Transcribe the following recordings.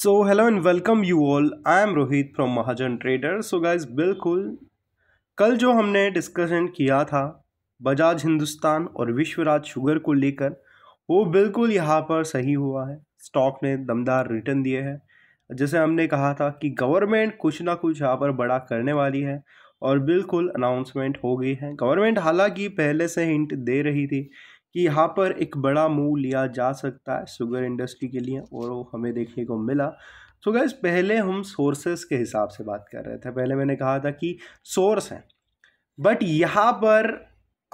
so hello and welcome you all I am Rohit from Mahajan trader so guys बिल्कुल कल जो हमने डिस्कशन किया था बजाज हिंदुस्तान और विश्वराज शुगर को लेकर वो बिल्कुल यहाँ पर सही हुआ है स्टॉक ने दमदार रिटर्न दिए हैं जैसे हमने कहा था कि गवर्नमेंट कुछ ना कुछ यहाँ पर बड़ा करने वाली है और बिल्कुल अनाउंसमेंट हो गई है गवर्नमेंट हालांकि पहले से हिंट दे रही थी कि यहाँ पर एक बड़ा मूव लिया जा सकता है शुगर इंडस्ट्री के लिए और वो हमें देखने को मिला सो so गैस पहले हम सोर्सेस के हिसाब से बात कर रहे थे पहले मैंने कहा था कि सोर्स हैं बट यहाँ पर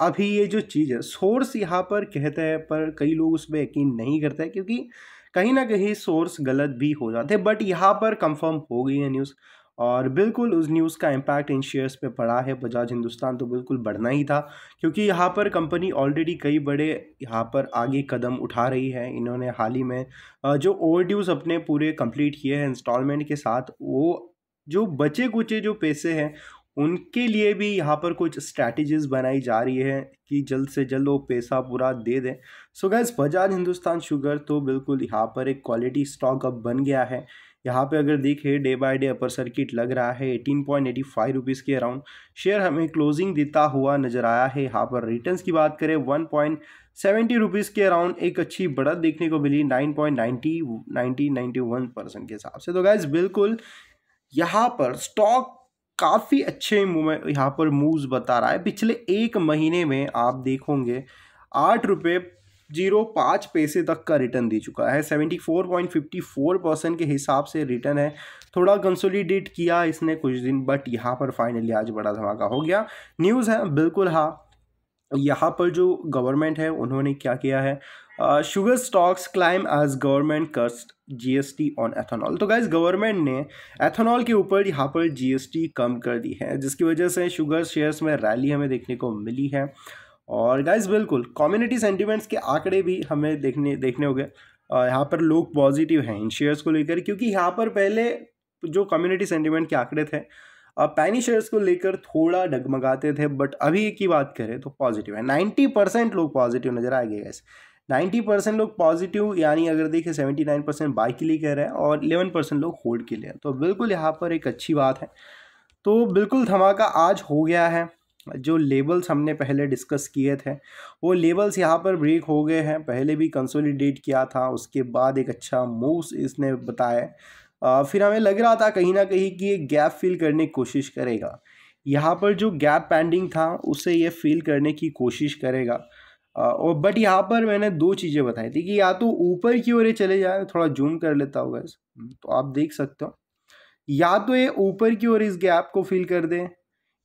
अभी ये जो चीज़ है सोर्स यहाँ पर कहते हैं पर कई लोग उस पर यकीन नहीं करते क्योंकि कहीं ना कहीं सोर्स गलत भी हो जाते हैं बट यहाँ पर कंफर्म हो गई है न्यूज़ और बिल्कुल उस न्यूज़ का इम्पैक्ट इन शेयर्स पे पड़ा है बजाज हिंदुस्तान तो बिल्कुल बढ़ना ही था क्योंकि यहाँ पर कंपनी ऑलरेडी कई बड़े यहाँ पर आगे कदम उठा रही है इन्होंने हाल ही में जो ओवर ड्यूज़ अपने पूरे कंप्लीट किए हैं इंस्टॉलमेंट के साथ वो जो बचे कुचे जो पैसे हैं उनके लिए भी यहाँ पर कुछ स्ट्रैटेजीज बनाई जा रही है कि जल्द से जल्द वो पैसा पूरा दे दें so guys Bajaj Hindustan sugar तो बिल्कुल यहाँ पर एक क्वालिटी स्टॉक अब बन गया है यहाँ पे अगर देखें day by day upper circuit लग रहा है eighteen point eighty five rupees के अराउंड शेयर हमें क्लोजिंग देता हुआ नज़र आया है यहाँ पर रिटर्न्स की बात करें वन पॉइंट सेवेंटी रुपीज़ के अराउंड एक अच्छी बढ़त देखने को मिली nine point ninety ninety ninety one percent के हिसाब से तो गैस बिल्कुल यहाँ पर स्टॉक काफ़ी अच्छे यहाँ पर मूव्स बता रहा है पिछले एक महीने में आप देखोगे आठ रुपये जीरो पाँच पैसे तक का रिटर्न दे चुका है seventy four point fifty four percent के हिसाब से रिटर्न है थोड़ा कंसोलिडेट किया इसने कुछ दिन बट यहाँ पर फाइनली आज बड़ा धमाका हो गया न्यूज़ है बिल्कुल हाँ यहाँ पर जो गवर्नमेंट है उन्होंने क्या किया है sugar stocks climb as government cuts GST on ethanol तो गाइज गवर्नमेंट ने एथेनॉल के ऊपर यहाँ पर जीएसटी कम कर दी है जिसकी वजह से शुगर शेयर्स में रैली हमें देखने को मिली है uh, और गाइज बिल्कुल कम्युनिटी सेंटिमेंट्स के आंकड़े भी हमें देखने देखने हो गए यहाँ पर लोग पॉजिटिव हैं इन शेयर्स को लेकर क्योंकि यहाँ पर पहले जो कम्युनिटी सेंटिमेंट के आंकड़े थे पैनी शेयर्स को लेकर थोड़ा डगमगाते थे बट अभी की बात करें तो पॉजिटिव है नाइन्टी परसेंट लोग पॉजिटिव नजर गए गैस नाइन्टी परसेंट लोग पॉजिटिव यानी अगर देखें सेवेंटी नाइन परसेंट बाय के लिए कह रहे हैं और इलेवन परसेंट लोग होल्ड के लिए तो बिल्कुल यहाँ पर एक अच्छी बात है तो बिल्कुल धमाका आज हो गया है जो लेबल्स हमने पहले डिस्कस किए थे वो लेबल्स यहाँ पर ब्रेक हो गए हैं पहले भी कंसोलिडेट किया था उसके बाद एक अच्छा मूव्स इसने बताया फिर हमें लग रहा था कहीं ना कहीं कि ये गैप फिल करने की कोशिश करेगा यहाँ पर जो गैप पेंडिंग था उसे ये फिल करने की कोशिश करेगा और बट यहाँ पर मैंने दो चीज़ें बताई थी कि या तो ऊपर की ओर चले जाए थोड़ा जूम कर लेता होगा हम्म, तो आप देख सकते हो या तो ये ऊपर की ओर इस गैप को फिल कर दें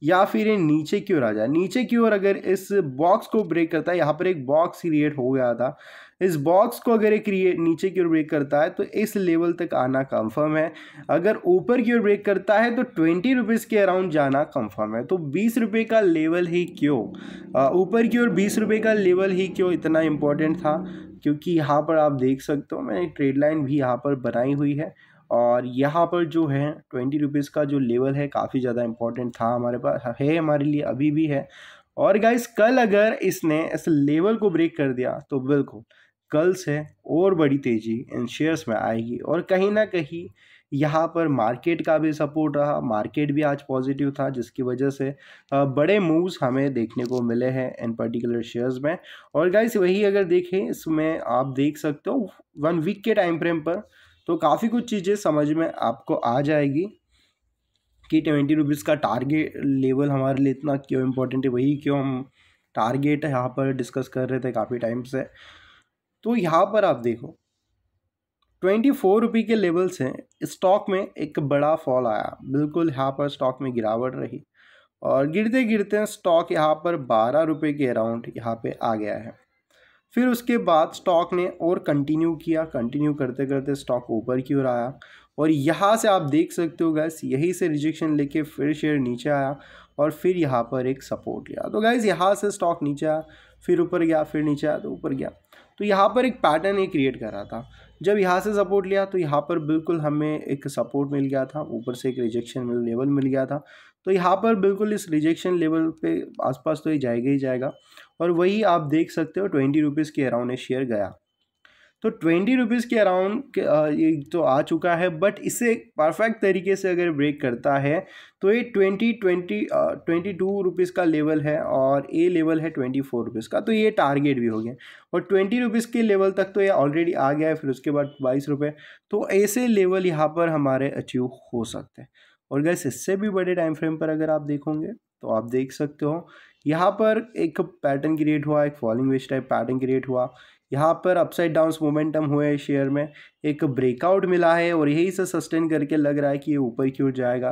या फिर ये नीचे की ओर आ जाए नीचे की ओर अगर इस बॉक्स को ब्रेक करता है यहाँ पर एक बॉक्स क्रिएट हो गया था इस बॉक्स को अगर ये क्रिएट नीचे की ओर ब्रेक करता है तो इस लेवल तक आना कंफर्म है अगर ऊपर की ओर ब्रेक करता है तो ट्वेंटी रुपीज़ के अराउंड जाना कंफर्म है तो बीस रुपये का लेवल ही क्यों ऊपर की ओर बीस रुपये का लेवल ही क्यों इतना इम्पोर्टेंट था क्योंकि यहाँ पर आप देख सकते हो मैंने ट्रेड लाइन भी यहाँ पर बनाई हुई है और यहाँ पर जो है ट्वेंटी रुपीज़ का जो लेवल है काफ़ी ज़्यादा इम्पोर्टेंट था हमारे पास है हमारे लिए अभी भी है और गाइस कल अगर इसने इस लेवल को ब्रेक कर दिया तो बिल्कुल कल से और बड़ी तेज़ी इन शेयर्स में आएगी और कहीं ना कहीं यहाँ पर मार्केट का भी सपोर्ट रहा मार्केट भी आज पॉजिटिव था जिसकी वजह से बड़े मूव्स हमें देखने को मिले हैं इन पर्टिकुलर शेयर्स में और गाइस वही अगर देखें इसमें आप देख सकते हो वन वीक के टाइम फ्रेम पर तो काफ़ी कुछ चीज़ें समझ में आपको आ जाएगी कि ट्वेंटी रुपीज़ का टारगेट लेवल हमारे लिए इतना क्यों इम्पोर्टेंट है वही क्यों हम टारगेट यहाँ पर डिस्कस कर रहे थे काफ़ी टाइम से तो यहाँ पर आप देखो ट्वेंटी फोर रुपये के लेवल से स्टॉक में एक बड़ा फॉल आया बिल्कुल यहाँ पर स्टॉक में गिरावट रही और गिरते गिरते स्टॉक यहाँ पर बारह रुपये के अराउंड यहाँ पे आ गया है फिर उसके बाद स्टॉक ने और कंटिन्यू किया कंटिन्यू करते करते स्टॉक ऊपर की ओर आया और यहाँ से आप देख सकते हो गैस यहीं से रिजेक्शन लेके फिर शेयर नीचे आया और फिर यहाँ पर एक सपोर्ट लिया तो गैस यहाँ से स्टॉक नीचे आया फिर ऊपर गया फिर नीचे आया तो ऊपर गया तो यहाँ पर एक पैटर्न ये क्रिएट कर रहा था जब यहाँ से सपोर्ट लिया तो यहाँ पर बिल्कुल हमें एक सपोर्ट मिल गया था ऊपर से एक रिजेक्शन लेवल मिल गया था तो यहाँ पर बिल्कुल इस रिजेक्शन लेवल पे आसपास तो ये जाएगा ही जाएगा और वही आप देख सकते हो ट्वेंटी रुपीज़ के अराउंड शेयर गया तो ट्वेंटी रुपीज़ के अराउंड तो आ चुका है बट इसे परफेक्ट तरीके से अगर ब्रेक करता है तो ये twenty twenty twenty two rupees का लेवल है और ए लेवल है ट्वेंटी फोर रुपीज़ का तो ये टारगेट भी हो गया और ट्वेंटी रुपीज़ के लेवल तक तो ये ऑलरेडी आ गया है फिर उसके बाद बाईस रुपये तो ऐसे लेवल यहाँ पर हमारे अचीव हो सकते हैं और गैस इससे भी बड़े टाइम फ्रेम पर अगर आप देखोगे तो आप देख सकते हो यहाँ पर एक पैटर्न क्रिएट हुआ एक falling wedge type pattern create हुआ यहाँ पर अपसाइड डाउन मोमेंटम हुए शेयर में एक ब्रेकआउट मिला है और यही से सस्टेन करके लग रहा है कि ये ऊपर की ओर जाएगा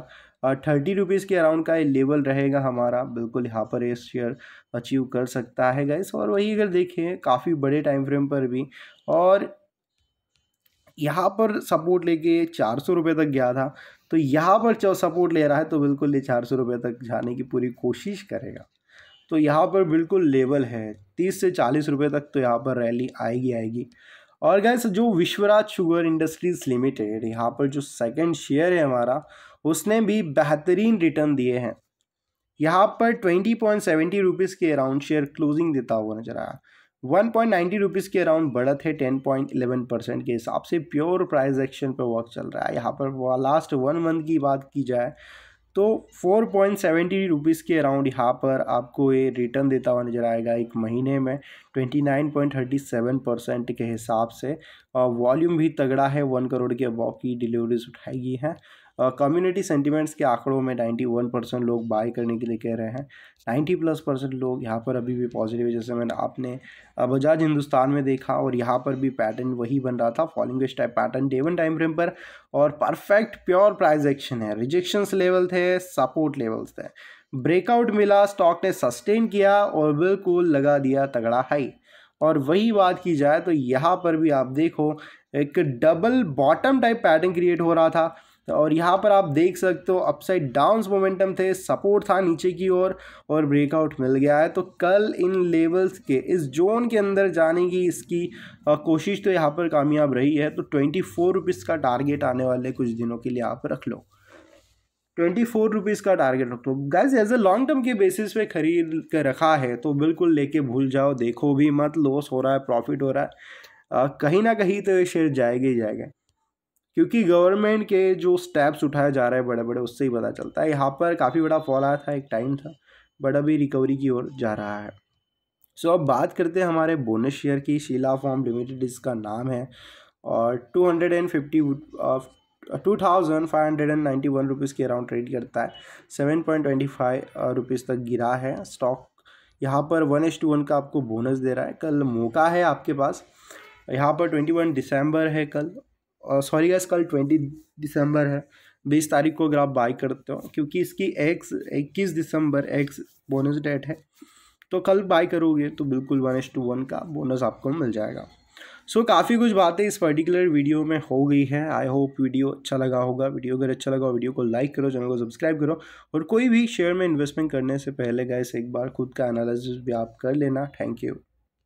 थर्टी रुपीज़ के अराउंड का ये लेवल रहेगा हमारा बिल्कुल यहाँ पर ये शेयर अचीव कर सकता है गैस और वही अगर देखें काफ़ी बड़े टाइम फ्रेम पर भी और यहाँ पर सपोर्ट लेके चार सौ रुपये तक गया था तो यहाँ पर जो सपोर्ट ले रहा है तो बिल्कुल ये चार सौ रुपये तक जाने की पूरी कोशिश करेगा तो यहाँ पर बिल्कुल लेवल है तीस से चालीस रुपये तक तो यहाँ पर रैली आएगी आएगी और गैस जो विश्वराज शुगर इंडस्ट्रीज लिमिटेड यहाँ पर जो सेकंड शेयर है हमारा उसने भी बेहतरीन रिटर्न दिए हैं यहाँ पर ट्वेंटी पॉइंट सेवेंटी रुपीज़ के अराउंड शेयर क्लोजिंग देता हुआ नजर आया वन पॉइंट नाइन्टी रुपीज़ के अराउंड बढ़त है टेन पॉइंट इलेवन परसेंट के हिसाब से प्योर प्राइस एक्शन पर वर्क चल रहा है यहाँ पर लास्ट वन मंथ की बात की जाए तो फोर पॉइंट सेवेंटी रुपीज़ के अराउंड यहाँ पर आपको ये रिटर्न देता हुआ नज़र आएगा एक महीने में twenty nine point thirty seven percent के हिसाब से वॉल्यूम भी तगड़ा है वन करोड़ के अबाव की डिलीवरीज उठाई गई हैं कम्युनिटी सेंटीमेंट्स के आंकड़ों में नाइन्टी वन परसेंट लोग बाय करने के लिए कह रहे हैं नाइन्टी प्लस परसेंट लोग यहाँ पर अभी भी पॉजिटिव है जैसे मैंने आपने बजाज हिंदुस्तान में देखा और यहाँ पर भी पैटर्न वही बन रहा था फॉलिंग वेस्ट टाइप पैटर्न डेवन टाइम फ्रेम पर और परफेक्ट प्योर प्राइज एक्शन है रिजेक्शंस लेवल थे सपोर्ट लेवल्स थे ब्रेकआउट मिला स्टॉक ने सस्टेन किया और बिल्कुल लगा दिया तगड़ा हाई और वही बात की जाए तो यहाँ पर भी आप देखो एक double bottom type pattern create हो रहा था और यहाँ पर आप देख सकते हो अपसाइड डाउन्स मोमेंटम थे सपोर्ट था नीचे की ओर और, ब्रेकआउट मिल गया है तो कल इन लेवल्स के इस जोन के अंदर जाने की इसकी कोशिश तो यहाँ पर कामयाब रही है तो ट्वेंटी फोर रुपीज़ का टारगेट आने वाले कुछ दिनों के लिए आप रख लो ट्वेंटी फोर रुपीज़ का टारगेट रख लो guys as a long term के बेसिस पे खरीद कर रखा है तो बिल्कुल लेके भूल जाओ देखो भी मत लॉस हो रहा है प्रॉफिट हो रहा है कहीं ना कहीं तो ये शेयर जाएगा ही जाएगा क्योंकि गवर्नमेंट के जो स्टेप्स उठाए जा रहे हैं बड़े बड़े उससे ही पता चलता है यहाँ पर काफ़ी बड़ा फॉल आया था एक टाइम था बट अभी रिकवरी की ओर जा रहा है सो so, अब बात करते हैं हमारे बोनस शेयर की शीला फॉर्म लिमिटेड इसका नाम है और two hundred and fifty two thousand five hundred and ninety one rupees के अराउंड ट्रेड करता है seven point twenty five rupees तक गिरा है स्टॉक यहाँ पर वन एच टू वन का आपको बोनस दे रहा है कल मौका है आपके पास यहाँ पर ट्वेंटी वन दिसंबर है कल सॉरी गैस कल ट्वेंटी दिसंबर है बीस तारीख को अगर आप बाई करते हो क्योंकि इसकी एक्स इक्कीस दिसंबर एक्स बोनस डेट है तो कल बाई करोगे तो बिल्कुल वन एस टू वन का बोनस आपको मिल जाएगा सो so, काफ़ी कुछ बातें इस पर्टिकुलर वीडियो में हो गई है आई होप वीडियो अच्छा लगा होगा वीडियो अगर अच्छा लगा वीडियो को लाइक करो चैनल को सब्सक्राइब करो और कोई भी शेयर में इन्वेस्टमेंट करने से पहले गए एक बार खुद का एनालिसिस भी आप कर लेना थैंक यू